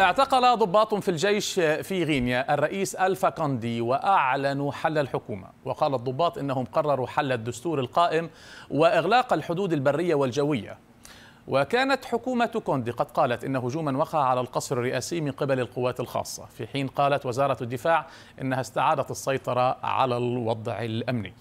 اعتقل ضباط في الجيش في غينيا الرئيس ألفا كاندي وأعلنوا حل الحكومة وقال الضباط إنهم قرروا حل الدستور القائم وإغلاق الحدود البرية والجوية وكانت حكومة كوندي قد قالت إن هجوما وقع على القصر الرئاسي من قبل القوات الخاصة في حين قالت وزارة الدفاع إنها استعادت السيطرة على الوضع الأمني